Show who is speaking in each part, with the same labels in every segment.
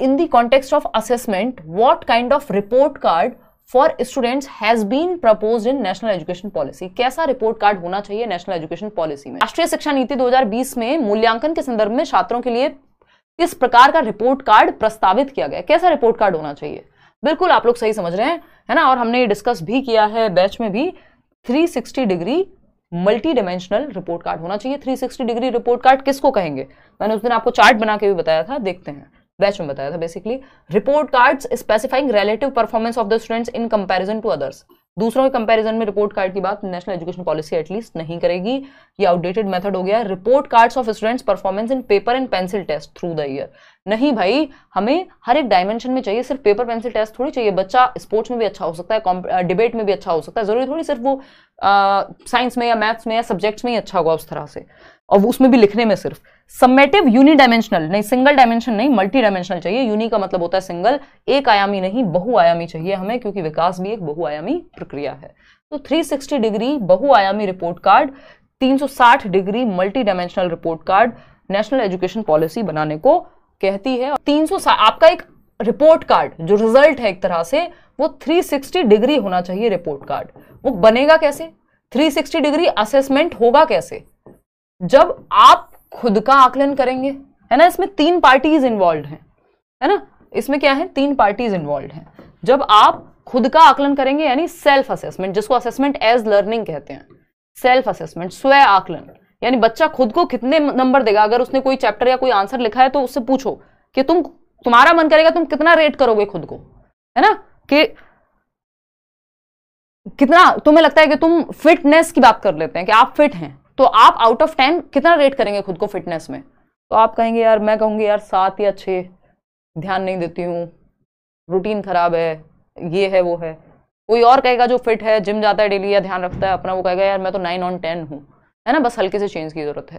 Speaker 1: in the context of assessment, what kind of report card for students has been propose in national education policy कैसा report card होना चाहिए national education policy में राष्ट्रीय शिक्षा नीति 2020 में मूल्यांकन के संदर्भ में छात्रों के लिए किस प्रकार का रिपोर्ट कार्ड प्रस्तावित किया गया कैसा रिपोर्ट कार्ड होना चाहिए बिल्कुल आप लोग सही समझ रहे हैं है ना और हमने ये डिस्कस भी किया है बैच में भी 360 degree multi dimensional report card होना चाहिए 360 डिग्री रिपोर्ट कार्ड किसको कहेंगे मैंने उस दिन आपको चार्ट बना के भी बताया था देखते हैं बैच में बताया था basically report card specifying relative performance of the students in comparison to others दूसरों के कंपैरिजन में रिपोर्ट कार्ड की बात नेशनल एजुकेशन पॉलिसी एटलीस्ट नहीं करेगी ये आउटडेटेड मेथड हो गया report cards of students performance in paper and pencil test through the year नहीं भाई हमें हर एक डायमेंशन में चाहिए सिर्फ पेपर पेंसिल टेस्ट थोड़ी चाहिए बच्चा स्पोर्ट्स में भी अच्छा हो सकता है डिबेट में भी अच्छा हो सकता है जरूरी थोड़ी सिर्फ वो साइंस में या मैथ्स में या सब्जेक्ट्स में ही अच्छा होगा उस तरह से और उसमें भी लिखने में सिर्फ समेटिव यूनि डायमेंशनल नहीं सिंगल डायमेंशन नहीं मल्टी डायमेंशनल चाहिए यूनि का मतलब होता है सिंगल एक आयामी नहीं बहुआयामी चाहिए हमें क्योंकि विकास भी एक बहुआयामी प्रक्रिया है तो 360 डिग्री बहुआयामी report card 360 degree multi dimensional report card national education policy बनाने को कहती है तीन सौ आपका एक रिपोर्ट कार्ड जो रिजल्ट है एक तरह से वो सिक्सटी डिग्री होना चाहिए रिपोर्ट कार्ड वो बनेगा कैसे सिक्सटी डिग्री असेसमेंट होगा कैसे जब आप खुद का आकलन करेंगे है ना इसमें तीन पार्टीज इन्वॉल्व हैं है ना इसमें क्या है तीन पार्टीज इन्वॉल्व हैं जब आप खुद का आकलन करेंगे यानी सेल्फ असेसमेंट जिसको असेसमेंट एज लर्निंग कहते हैं सेल्फ असेसमेंट स्व आकलन यानी बच्चा खुद को कितने नंबर देगा अगर उसने कोई चैप्टर या कोई आंसर लिखा है तो उससे पूछो कि तुम तुम्हारा मन करेगा तुम कितना रेट करोगे खुद को है ना कि कितना तुम्हें लगता है कि तुम फिटनेस की बात कर लेते हैं कि आप फिट हैं तो आप आउट ऑफ टेन कितना रेट करेंगे खुद को फिटनेस में तो आप कहेंगे यार मैं कहूँगी यार सात या छः ध्यान नहीं देती हूँ रूटीन ख़राब है ये है वो है कोई और कहेगा जो फिट है जिम जाता है डेली या ध्यान रखता है अपना वो कहेगा यार मैं तो नाइन ऑन टेन हूँ है ना बस हल्के से चेंज की ज़रूरत है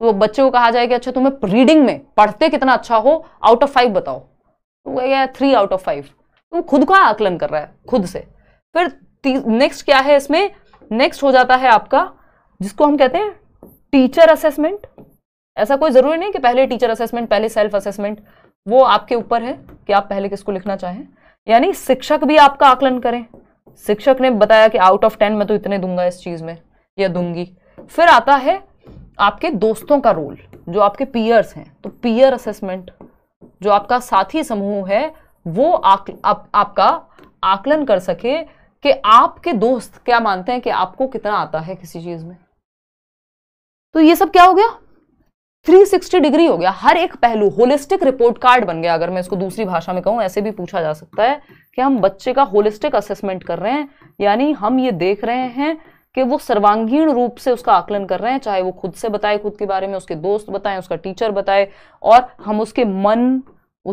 Speaker 1: तो बच्चे को कहा जाए कि अच्छा तुम्हें रीडिंग में पढ़ते कितना अच्छा हो आउट ऑफ फाइव बताओ तो कहेगा थ्री आउट ऑफ फाइव तुम खुद का आकलन कर रहा है खुद से फिर नेक्स्ट क्या है इसमें नेक्स्ट हो जाता है आपका जिसको हम कहते हैं टीचर असेसमेंट ऐसा कोई ज़रूरी नहीं कि पहले टीचर असेसमेंट पहले सेल्फ असेसमेंट वो आपके ऊपर है कि आप पहले किसको लिखना चाहें यानी शिक्षक भी आपका आकलन करें शिक्षक ने बताया कि आउट ऑफ टेन मैं तो इतने दूंगा इस चीज़ में या दूंगी फिर आता है आपके दोस्तों का रोल जो आपके पीयर्स हैं तो पीयर असेसमेंट जो आपका साथी समूह है वो आक, आप, आपका आकलन कर सके कि आपके दोस्त क्या मानते हैं कि आपको कितना आता है किसी चीज़ में तो ये सब क्या हो गया 360 डिग्री हो गया हर एक पहलू होलिस्टिक रिपोर्ट कार्ड बन गया अगर मैं इसको दूसरी भाषा में कहूं ऐसे भी पूछा जा सकता है कि हम बच्चे का होलिस्टिक असेसमेंट कर रहे हैं यानी हम ये देख रहे हैं कि वो सर्वांगीण रूप से उसका आकलन कर रहे हैं चाहे वो खुद से बताए खुद के बारे में उसके दोस्त बताएं उसका टीचर बताए और हम उसके मन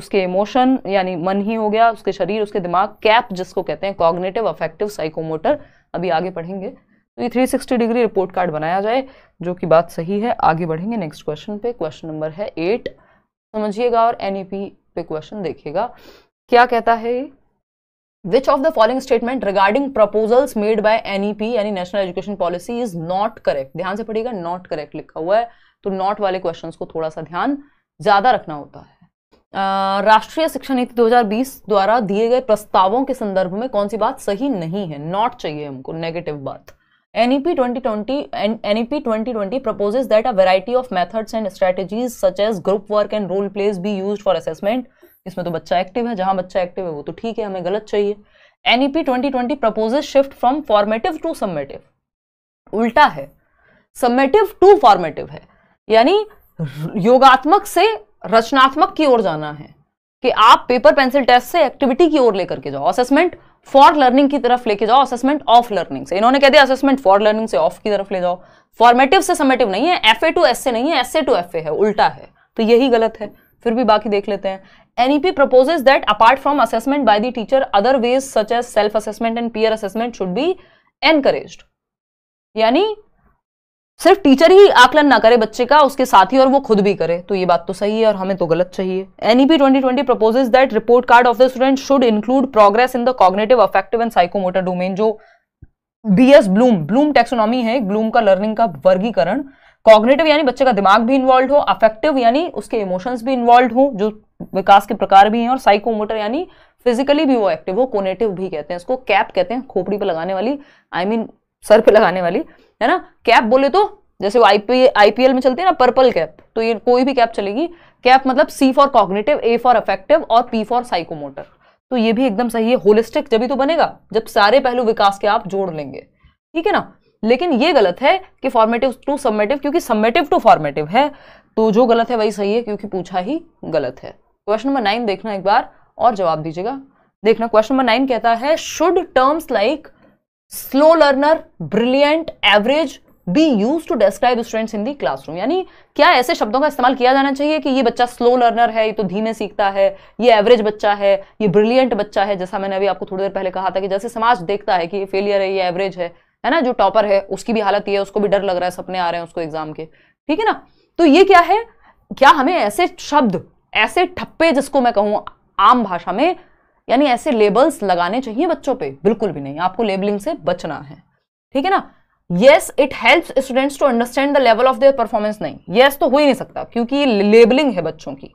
Speaker 1: उसके इमोशन यानी मन ही हो गया उसके शरीर उसके दिमाग कैप जिसको कहते हैं कॉग्नेटिव अफेक्टिव साइकोमोटर अभी आगे पढ़ेंगे तो ये 360 डिग्री रिपोर्ट कार्ड बनाया जाए जो कि बात सही है आगे बढ़ेंगे नेक्स्ट क्वेश्चन पे क्वेश्चन नंबर है एट समझिएगा और एन e पे क्वेश्चन देखिएगा क्या कहता है which of the following statement regarding proposals made by N यानी national education policy is not correct ध्यान से पढ़िएगा नॉट करेक्ट लिखा हुआ है तो नॉट वाले क्वेश्चन को थोड़ा सा ध्यान ज्यादा रखना होता है राष्ट्रीय शिक्षा नीति 2020 द्वारा दिए गए प्रस्तावों के संदर्भ में कौन सी बात सही नहीं है नॉट चाहिए हमको नेगेटिव बात NEP 2020 and NEP 2020 proposes that a variety of methods and strategies such as group work and role plays be used for assessment इसमें तो बच्चा एक्टिव है जहां बच्चा एक्टिव है वो तो ठीक है हमें गलत चाहिए NEP 2020 proposes shift from formative to summative उल्टा है summative to formative है यानी योगात्मक से रचनात्मक की ओर जाना है कि आप पेपर पेंसिल टेस्ट से एक्टिविटी की ओर लेकर के जाओ असेसमेंट फॉर लर्निंग की तरफ लेके जाओ असेसमेंट ऑफ लर्निंग से इन्होंने कह दिया असेसमेंट फॉर लर्निंग से ऑफ की तरफ ले जाओ फॉर्मेटिव से समेटिव नहीं है एफ ए टू एस से नहीं है S A to F A है उल्टा है तो यही गलत है फिर भी बाकी देख लेते हैं NEP proposes that apart from assessment by the teacher other ways such as self assessment and peer assessment should be encourage यानी सिर्फ टीचर ही आकलन ना करे बच्चे का उसके साथ ही और वो खुद भी करे तो ये बात तो सही है और हमें तो गलत चाहिए N E P twenty twenty proposes that report card of the student should include progress in the cognitive affective and psychomotor domain जो B S Bloom Bloom taxonomy है ब्लूम का लर्निंग का वर्गीकरण कॉग्नेटिव यानी बच्चे का दिमाग भी इन्वॉल्व हो अफेक्टिव यानी उसके इमोशंस भी इन्वॉल्व हो जो विकास के प्रकार भी हैं और साइकोमोटर यानी फिजिकली भी वो एक्टिव हो कोनेटिव भी कहते हैं इसको कैप कहते हैं खोपड़ी पर लगाने वाली आई I मीन mean, सर पे लगाने वाली है ना कैप बोले तो जैसे वो आईपीएल में चलती है ना पर्पल कैप तो ये कोई भी कैप चलेगी कैप मतलब C for cognitive A for affective और पी फॉर साइकोमोटर तो ये भी एकदम सही है होलिस्टिक जब तो बनेगा जब सारे पहलू विकास के आप जोड़ लेंगे ठीक है ना लेकिन ये गलत है कि फॉर्मेटिव टू सबमेटिव क्योंकि सबमेटिव टू फॉर्मेटिव है तो जो गलत है वही सही है क्योंकि पूछा ही गलत है क्वेश्चन नंबर नाइन देखना एक बार और जवाब दीजिएगा देखना क्वेश्चन नंबर नाइन कहता है should terms like slow learner brilliant average be use to describe students in the classroom यानी क्या ऐसे शब्दों का इस्तेमाल किया जाना चाहिए कि ये बच्चा स्लो लर्नर है ये तो धीमे सीखता है ये एवरेज बच्चा है ये ब्रिलियंट बच्चा है जैसा मैंने अभी आपको थोड़ी देर पहले कहा था कि जैसे समाज देखता है कि ये फेलियर है ये एवरेज है है ना जो टॉपर है उसकी भी हालत ये है उसको भी डर लग रहा है सपने आ रहे हैं उसको एग्जाम के ठीक है ना तो ये क्या है क्या हमें ऐसे शब्द ऐसे ठप्पे जिसको मैं कहूँ आम भाषा में यानी ऐसे लेबल्स लगाने चाहिए बच्चों पे बिल्कुल भी नहीं आपको लेबलिंग से बचना है ठीक है ना yes it help students to understand the level of their performance नहीं येस yes, तो हो ही नहीं सकता क्योंकि ये लेबलिंग है बच्चों की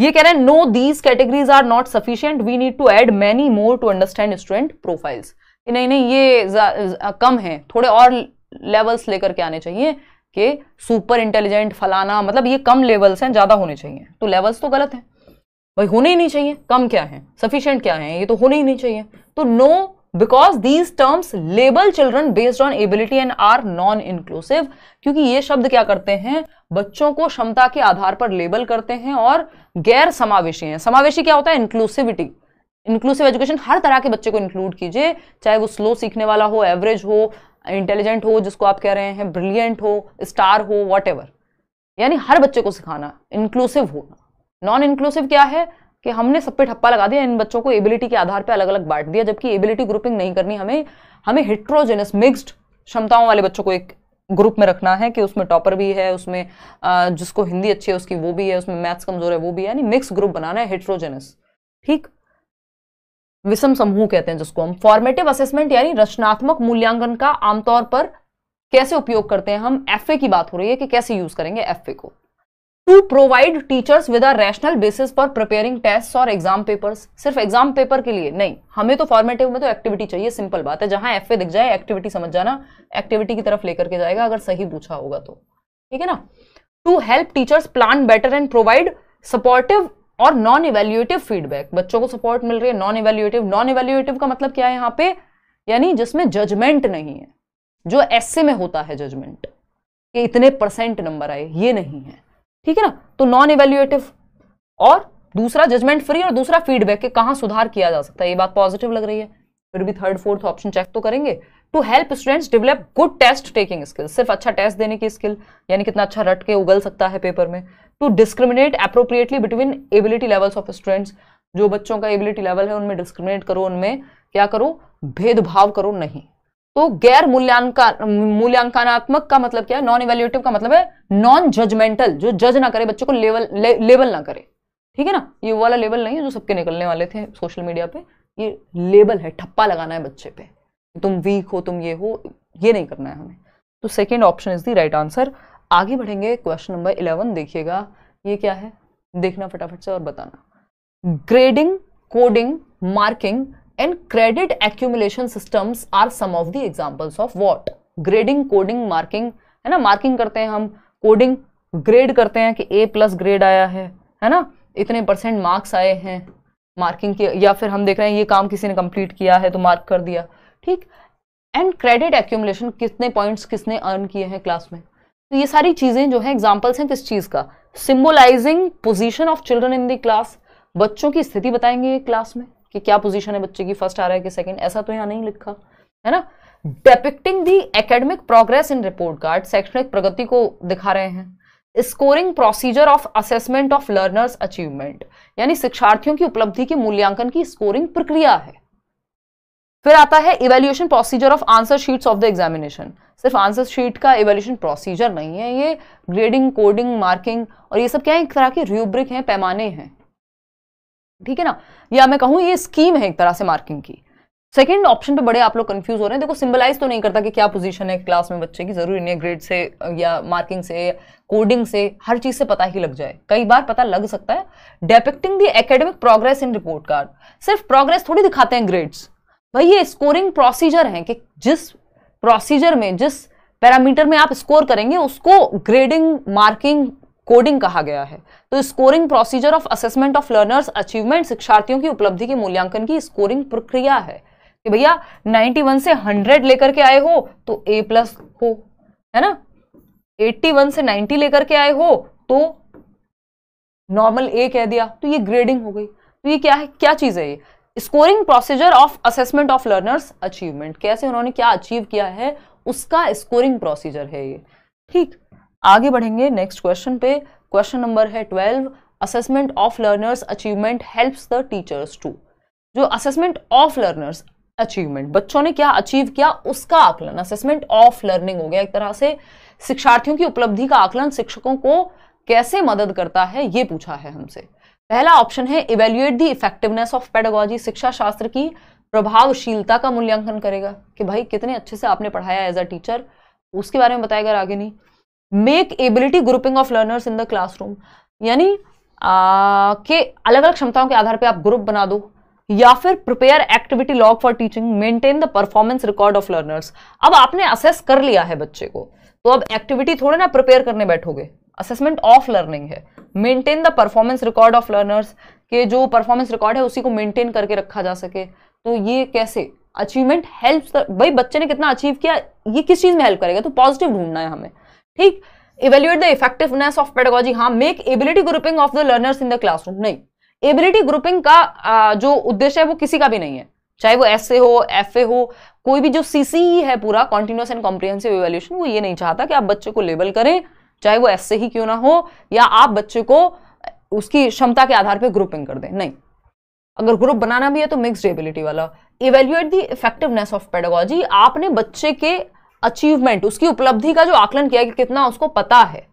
Speaker 1: ये कह रहे हैं no these categories are not sufficient we need to add many more to understand student profiles नहीं नहीं ये जा, जा, कम है थोड़े और लेवल्स लेकर के आने चाहिए कि सुपर इंटेलिजेंट फलाना मतलब ये कम लेवल्स हैं ज़्यादा होने चाहिए तो लेवल्स तो गलत है भाई होने ही नहीं चाहिए कम क्या है सफिशियंट क्या है ये तो होने ही नहीं चाहिए तो no because these terms label children based on ability and are non inclusive क्योंकि ये शब्द क्या करते हैं बच्चों को क्षमता के आधार पर लेबल करते हैं और गैर समावेशी हैं समावेशी क्या होता है इंक्लूसिविटी इंक्लूसिव एजुकेशन हर तरह के बच्चे को इंक्लूड कीजिए चाहे वो स्लो सीखने वाला हो एवरेज हो इंटेलिजेंट हो जिसको आप कह रहे हैं ब्रिलियंट हो स्टार हो वॉट यानी हर बच्चे को सिखाना इंक्लूसिव होना नॉन इंक्लूसिव क्या है कि हमने सब पे ठप्पा लगा दिया इन बच्चों को एबिलिटी के आधार पर अलग अलग बांट दिया जबकि एबिलिटी ग्रुपिंग नहीं करनी हमें हमें हिट्रोजेनस मिक्सड क्षमताओं वाले बच्चों को एक ग्रुप में रखना है कि उसमें टॉपर भी है उसमें जिसको हिंदी अच्छी है उसकी वो भी है उसमें मैथ्स कमजोर है वो भी है यानी मिक्स ग्रुप बनाना है हिट्रोजेनस ठीक विषम समूह कहते हैं जिसको हम फॉर्मेटिव असेसमेंट यानी रचनात्मक मूल्यांकन का आमतौर पर कैसे उपयोग करते हैं हम एफ की बात हो रही है कि कैसे यूज करेंगे एफ को to provide teachers with a rational basis for preparing test और एग्जाम पेपर्स सिर्फ एग्जाम पेपर के लिए नहीं हमें तो फॉर्मेटिव में तो एक्टिविटी चाहिए सिंपल बात है जहां एफ ए दिख जाए एक्टिविटी समझ जाना एक्टिविटी की तरफ लेकर के जाएगा अगर सही पूछा होगा तो ठीक है ना to help teachers plan better and provide supportive और नॉन इवेल्युएटिव फीडबैक बच्चों को सपोर्ट मिल रही है नॉन इवेल्युएटिव नॉन इवेल्युएटिव का मतलब क्या है यहाँ पे यानी जिसमें जजमेंट नहीं है जो एस में होता है जजमेंट कि इतने परसेंट नंबर आए ये नहीं है ठीक है ना तो नॉन इवेल्युएटिव और दूसरा जजमेंट फ्री और दूसरा फीडबैक के कहा सुधार किया जा सकता है ये बात पॉजिटिव लग रही है फिर भी थर्ड फोर्थ ऑप्शन चेक तो करेंगे to help students develop good test taking skill सिर्फ अच्छा टेस्ट देने की स्किल यानी कितना अच्छा रट के उगल सकता है पेपर में to discriminate appropriately between ability levels of students जो बच्चों का एबिलिटी लेवल है उनमें डिस्क्रिमिनेट करो उनमें क्या करो भेदभाव करो नहीं तो गैर मूल्यांकन मूल्यांकनात्मक का मतलब क्या है नॉन इवेल्यूटिव का मतलब है नॉन जजमेंटल जो जज ना करे बच्चों को लेवल ले, लेवल ना करे ठीक है ना ये वाला लेवल नहीं है जो सबके निकलने वाले थे सोशल मीडिया पे ये लेबल है ठप्पा लगाना है बच्चे पे तुम वीक हो तुम ये हो ये नहीं करना है हमें तो second option is the right answer आगे बढ़ेंगे क्वेश्चन नंबर इलेवन देखिएगा ये क्या है देखना फटाफट से और बताना grading coding marking and credit accumulation systems are some of the examples of what grading coding marking है ना मार्किंग करते हैं हम कोडिंग ग्रेड करते हैं कि ए प्लस ग्रेड आया है है ना इतने परसेंट मार्क्स आए हैं मार्किंग के या फिर हम देख रहे हैं ये काम किसी ने कंप्लीट किया है तो मार्क कर दिया ठीक एंड क्रेडिट एक्यूमुलेशन कितने पॉइंट्स किसने अर्न किए हैं क्लास में तो ये सारी चीज़ें जो है एग्जाम्पल्स हैं किस चीज़ का symbolising position of children in the class बच्चों की स्थिति बताएंगे ये क्लास में कि क्या पोजीशन है बच्चे की फर्स्ट आ रहा है कि सेकंड ऐसा तो यहाँ नहीं लिखा है ना depicting the academic progress in report card शैक्षणिक प्रगति को दिखा रहे हैं scoring procedure of assessment of learners achievement यानी शिक्षार्थियों की उपलब्धि के मूल्यांकन की स्कोरिंग प्रक्रिया है फिर आता है evaluation procedure of answer sheets of the examination सिर्फ आंसर शीट का इवेल्यूशन प्रोसीजर नहीं है ये ग्रेडिंग कोडिंग मार्किंग और ये सब क्या है एक तरह के रूब्रिक हैं पैमाने हैं ठीक है ना या मैं कहूँ ये स्कीम है एक तरह से मार्किंग की सेकेंड ऑप्शन पे बड़े आप लोग कंफ्यूज हो रहे हैं देखो सिंबलाइज तो नहीं करता कि क्या पोजीशन है क्लास में बच्चे की जरूरी नहीं है ग्रेड से या मार्किंग से कोडिंग से हर चीज से पता ही लग जाए कई बार पता लग सकता है depicting the academic progress in report card सिर्फ प्रोग्रेस थोड़ी दिखाते हैं ग्रेड्स भाई ये स्कोरिंग प्रोसीजर है कि जिस प्रोसीजर में जिस पैरामीटर में आप स्कोर करेंगे उसको ग्रेडिंग मार्किंग कोडिंग कहा गया है तो scoring procedure of assessment of learners achievement शिक्षार्थियों की उपलब्धि के मूल्यांकन की स्कोरिंग प्रक्रिया है कि भैया 91 से 100 लेकर के आए हो तो ए प्लस हो है ना 81 से 90 लेकर के आए हो तो नॉर्मल ए कह दिया तो ये ग्रेडिंग हो गई तो ये क्या है क्या चीज़ है ये scoring procedure of assessment of learners achievement कैसे उन्होंने क्या अचीव किया है उसका स्कोरिंग प्रोसीजर है ये ठीक आगे बढ़ेंगे नेक्स्ट क्वेश्चन पे क्वेश्चन नंबर है twelve assessment of learners achievement helps the teachers to जो असेसमेंट ऑफ लर्नर्स अचीवमेंट बच्चों ने क्या अचीव किया उसका आकलन असेसमेंट ऑफ लर्निंग हो गया एक तरह से शिक्षार्थियों की उपलब्धि का आकलन शिक्षकों को कैसे मदद करता है ये पूछा है हमसे पहला ऑप्शन है evaluate the effectiveness of pedagogy शिक्षा शास्त्र की प्रभावशीलता का मूल्यांकन करेगा कि भाई कितने अच्छे से आपने पढ़ाया एज अ टीचर उसके बारे में बताएगा आगे नहीं make ability grouping of learners in the classroom यानी के अलग अलग क्षमताओं के आधार पर आप ग्रुप बना दो या फिर prepare activity log for teaching maintain the performance record of learners अब आपने असेस कर लिया है बच्चे को तो अब एक्टिविटी थोड़े ना प्रिपेयर करने बैठोगे असेसमेंट ऑफ लर्निंग है maintain the performance record of learners के जो परफॉर्मेंस रिकॉर्ड है उसी को मेंटेन करके रखा जा सके तो ये कैसे अचीवमेंट हेल्प भाई बच्चे ने कितना अचीव किया ये किस चीज़ में हेल्प करेगा तो पॉजिटिव ढूंढना है हमें ठीक evaluate the effectiveness of pedagogy हाँ make ability grouping of the learners in the classroom नहीं एबिलिटी ग्रुपिंग का जो उद्देश्य है वो किसी का भी नहीं है चाहे वो एस हो एफ हो कोई भी जो सीसीई e है पूरा कॉन्टिन्यूस एंड कॉम्प्रिहेंसिव इवेल्यूशन वो ये नहीं चाहता कि आप बच्चे को लेबल करें चाहे वो एस ही क्यों ना हो या आप बच्चे को उसकी क्षमता के आधार पर ग्रुपिंग कर दें नहीं अगर ग्रुप बनाना भी है तो मिक्सड एबिलिटी वाला evaluate the effectiveness of pedagogy आपने बच्चे के अचीवमेंट उसकी उपलब्धि का जो आकलन किया कि कितना उसको पता है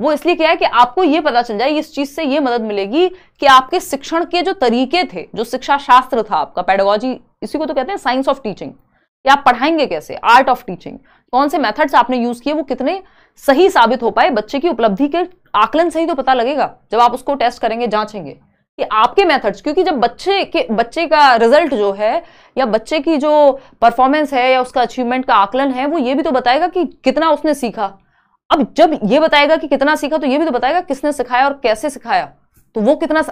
Speaker 1: वो इसलिए किया है कि आपको ये पता चल जाए इस चीज से ये मदद मिलेगी कि आपके शिक्षण के जो तरीके थे जो शिक्षा शास्त्र था आपका पेडोलॉजी इसी को तो कहते हैं साइंस ऑफ टीचिंग कि आप पढ़ाएंगे कैसे आर्ट ऑफ टीचिंग कौन से मेथड्स आपने यूज किए वो कितने सही साबित हो पाए बच्चे की उपलब्धि के आकलन से ही तो पता लगेगा जब आप उसको टेस्ट करेंगे जांचेंगे कि आपके मेथड्स क्योंकि जब बच्चे के बच्चे का रिजल्ट जो है या बच्चे की जो परफॉर्मेंस है या उसका अचीवमेंट का आकलन है वो ये भी तो बताएगा कि कितना उसने सीखा अब जब ये बताएगा कि कितना सीखा तो ये भी तो बताएगा किसने सिखाया और कैसे सिखाया तो वो कितना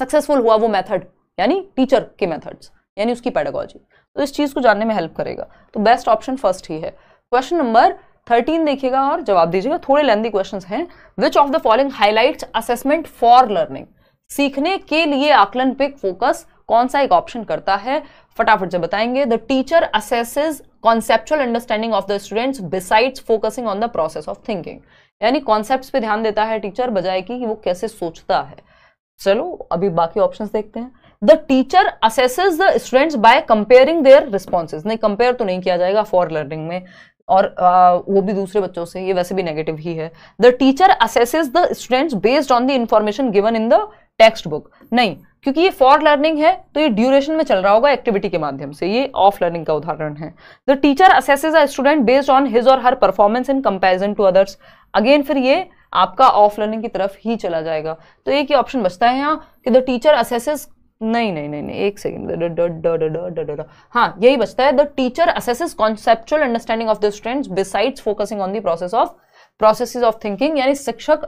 Speaker 1: सक्सेसफुल हुआ वो मेथड यानी टीचर के मेथड्स यानी उसकी पैडागोजी तो इस चीज़ को जानने में हेल्प करेगा तो बेस्ट ऑप्शन फर्स्ट ही है क्वेश्चन नंबर थर्टीन देखिएगा और जवाब दीजिएगा थोड़े लेंदी क्वेश्चन हैं which of the following highlights assessment for learning सीखने के लिए आकलन पे फोकस कौन सा एक ऑप्शन करता है फटाफट से बताएंगे the teacher assesses conceptual understanding of the students besides focusing on the process of thinking यानी कॉन्सेप्ट्स पे ध्यान देता है टीचर बजाय कि वो कैसे सोचता है चलो अभी बाकी ऑप्शंस देखते हैं the teacher assesses the students by comparing their responses नहीं कंपेयर तो नहीं किया जाएगा फॉर लर्निंग में और आ, वो भी दूसरे बच्चों से ये वैसे भी नेगेटिव ही है the teacher assesses the students based on the information given in the textbook नहीं क्योंकि ये फॉर लर्निंग है तो ये ड्यूरेशन में चल रहा होगा एक्टिविटी के माध्यम से ये ऑफ लर्निंग का उदाहरण है the teacher assesses a student based on his और her performance in comparison to others again फिर ये आपका ऑफ लर्निंग की तरफ ही चला जाएगा तो एक ही ऑप्शन बचता है यहाँ कि द टीचर असेसेस नहीं नहीं नहीं नहीं एक सेकेंड हाँ यही बचता है the teacher assesses conceptual understanding of the students besides focusing on the process of processes of thinking यानी शिक्षक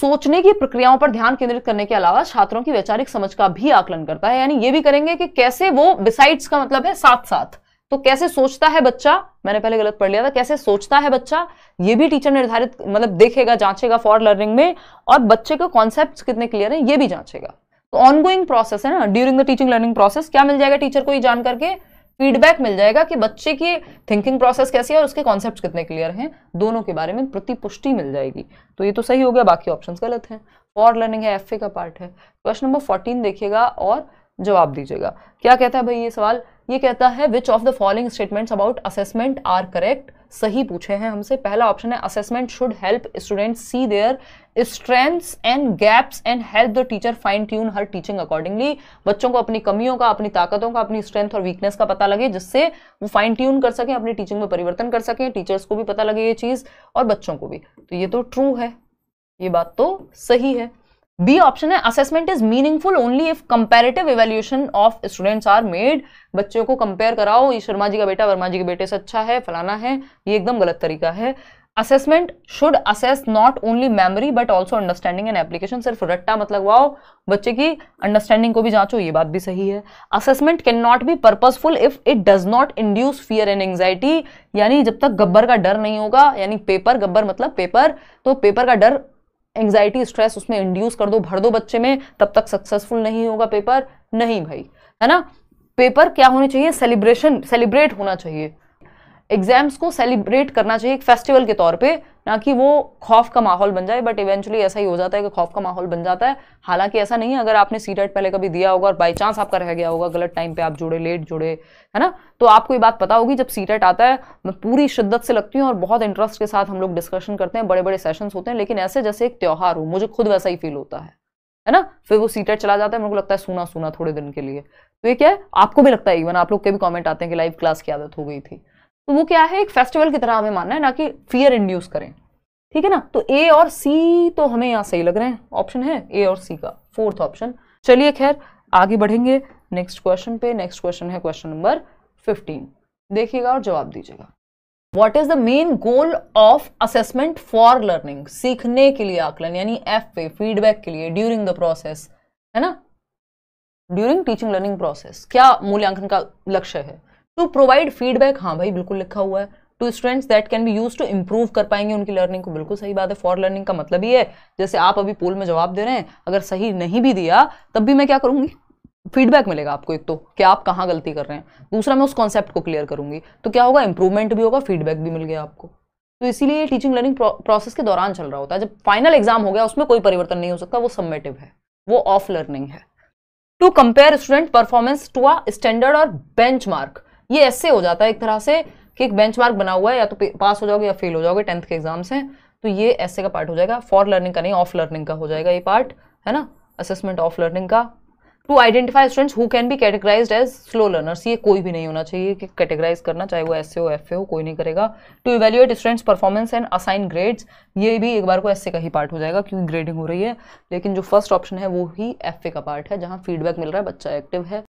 Speaker 1: सोचने की प्रक्रियाओं पर ध्यान केंद्रित करने के अलावा छात्रों की वैचारिक समझ का भी आकलन करता है यानी ये भी करेंगे कि कैसे वो बिसाइड्स का मतलब है साथ साथ तो कैसे सोचता है बच्चा मैंने पहले गलत पढ़ लिया था कैसे सोचता है बच्चा ये भी टीचर निर्धारित मतलब देखेगा जांचेगा फॉर लर्निंग में और बच्चे के कॉन्सेप्ट कितने क्लियर है ये भी जांचेगा तो ऑनगोइंग प्रोसेस है ना during the teaching learning process क्या मिल जाएगा टीचर को ये जान करके फीडबैक मिल जाएगा कि बच्चे की थिंकिंग प्रोसेस कैसी है और उसके कॉन्सेप्ट कितने क्लियर हैं दोनों के बारे में प्रतिपुष्टि मिल जाएगी तो ये तो सही हो गया बाकी ऑप्शन गलत हैं फॉर लर्निंग है एफ का पार्ट है क्वेश्चन नंबर फोर्टीन देखिएगा और जवाब दीजिएगा क्या कहता है भाई ये सवाल ये कहता है which of the following statements about assessment are correct सही पूछे हैं हमसे पहला ऑप्शन है assessment should help student see their strengths and gaps and help the teacher fine tune her teaching accordingly बच्चों को अपनी कमियों का अपनी ताकतों का अपनी स्ट्रेंथ और वीकनेस का पता लगे जिससे वो फाइन ट्यून कर सकें अपनी टीचिंग में परिवर्तन कर सकें टीचर्स को भी पता लगे ये चीज़ और बच्चों को भी तो ये तो ट्रू है ये बात तो सही है बी ऑप्शन है assessment is meaningful only if comparative evaluation of students are made बच्चों को कंपेयर कराओ ये शर्मा जी का बेटा वर्मा जी के बेटे से अच्छा है फलाना है ये एकदम गलत तरीका है assessment should assess not only memory but also understanding and application सिर्फ रट्टा मत मतलब लगवाओ बच्चे की अंडरस्टैंडिंग को भी जांचो ये बात भी सही है assessment can not be purposeful if it does not induce fear and anxiety यानी जब तक गब्बर का डर नहीं होगा यानी पेपर गब्बर मतलब पेपर तो पेपर का डर एंग्जाइटी स्ट्रेस उसमें इंड्यूस कर दो भर दो बच्चे में तब तक सक्सेसफुल नहीं होगा पेपर नहीं भाई है ना पेपर क्या होने चाहिए सेलिब्रेशन सेलिब्रेट होना चाहिए एग्जाम्स को सेलिब्रेट करना चाहिए एक फेस्टिवल के तौर पे ना कि वो खौफ का माहौल बन जाए बट इवेंचुअली ऐसा ही हो जाता है कि खौफ का माहौल बन जाता है हालांकि ऐसा नहीं है अगर आपने सी टेट पहले कभी दिया होगा और बाई चांस आपका रह गया होगा गलत टाइम पे आप जुड़े लेट जुड़े है ना तो आपको ये बात पता होगी जब सी आता है मैं पूरी शिद्दत से लगती हूँ और बहुत इंटरेस्ट के साथ हम लोग डिस्कशन करते हैं बड़े बड़े सेशंस होते हैं लेकिन ऐसे जैसे एक त्यौहार हो मुझे खुद वैसा ही फील होता है है ना फिर वो सीटेट चला जाता है मेरे को लगता है सुना सुना थोड़े दिन के लिए तो ये क्या है आपको भी लगता है इवन आप लोग के भी कमेंट आते हैं कि लाइव क्लास की आदत हो गई थी तो वो क्या है एक फेस्टिवल की तरह हमें मानना है ना कि फियर इंड्यूस करें ठीक है ना तो ए और सी तो हमें यहाँ सही लग रहे हैं ऑप्शन है ए और सी का फोर्थ ऑप्शन चलिए खैर आगे बढ़ेंगे नेक्स्ट क्वेश्चन पे नेक्स्ट क्वेश्चन है क्वेश्चन नंबर फिफ्टीन देखिएगा और जवाब दीजिएगा what is the main goal of assessment for learning सीखने के लिए आकलन यानी एफ पे फीडबैक के लिए ड्यूरिंग द प्रोसेस है ना ड्यूरिंग टीचिंग लर्निंग प्रोसेस क्या मूल्यांकन का लक्ष्य है टू प्रोवाइड फीडबैक हाँ भाई बिल्कुल लिखा हुआ है to students that can be use to improve कर पाएंगे उनकी लर्निंग को बिल्कुल सही बात है फॉर लर्निंग का मतलब ही है जैसे आप अभी पोल में जवाब दे रहे हैं अगर सही नहीं भी दिया तब भी मैं क्या करूँगी फीडबैक मिलेगा आपको एक तो कि आप कहाँ गलती कर रहे हैं दूसरा मैं उस कॉन्सेप्ट को क्लियर करूंगी तो क्या होगा इंप्रूवमेंट भी होगा फीडबैक भी मिल गया आपको तो इसीलिए टीचिंग लर्निंग प्रोसेस के दौरान चल रहा होता है जब फाइनल एग्जाम हो गया उसमें कोई परिवर्तन नहीं हो सकता वो सबमेटिव है वो ऑफ लर्निंग है to compare student performance to a standard और बेंच मार्क ये ऐसे हो जाता है एक तरह से कि एक बेंच बना हुआ है या तो पास हो जाओगे या फेल हो जाओगे टेंथ के एग्जाम से तो ये ऐसे का पार्ट हो जाएगा फॉर लर्निंग का नहीं ऑफ लर्निंग का हो जाएगा ये पार्ट है ना असेसमेंट ऑफ लर्निंग का to identify students who can be categorised as slow learners ये कोई भी नहीं होना चाहिए कि कैटेगराइज करना चाहे वो एस हो एफ हो कोई नहीं करेगा to evaluate students performance and assign grades ये भी एक बार को एस का ही पार्ट हो जाएगा क्योंकि ग्रेडिंग हो रही है लेकिन जो फर्स्ट ऑप्शन है वो ही एफ का पार्ट है जहाँ फीडबैक मिल रहा है बच्चा एक्टिव है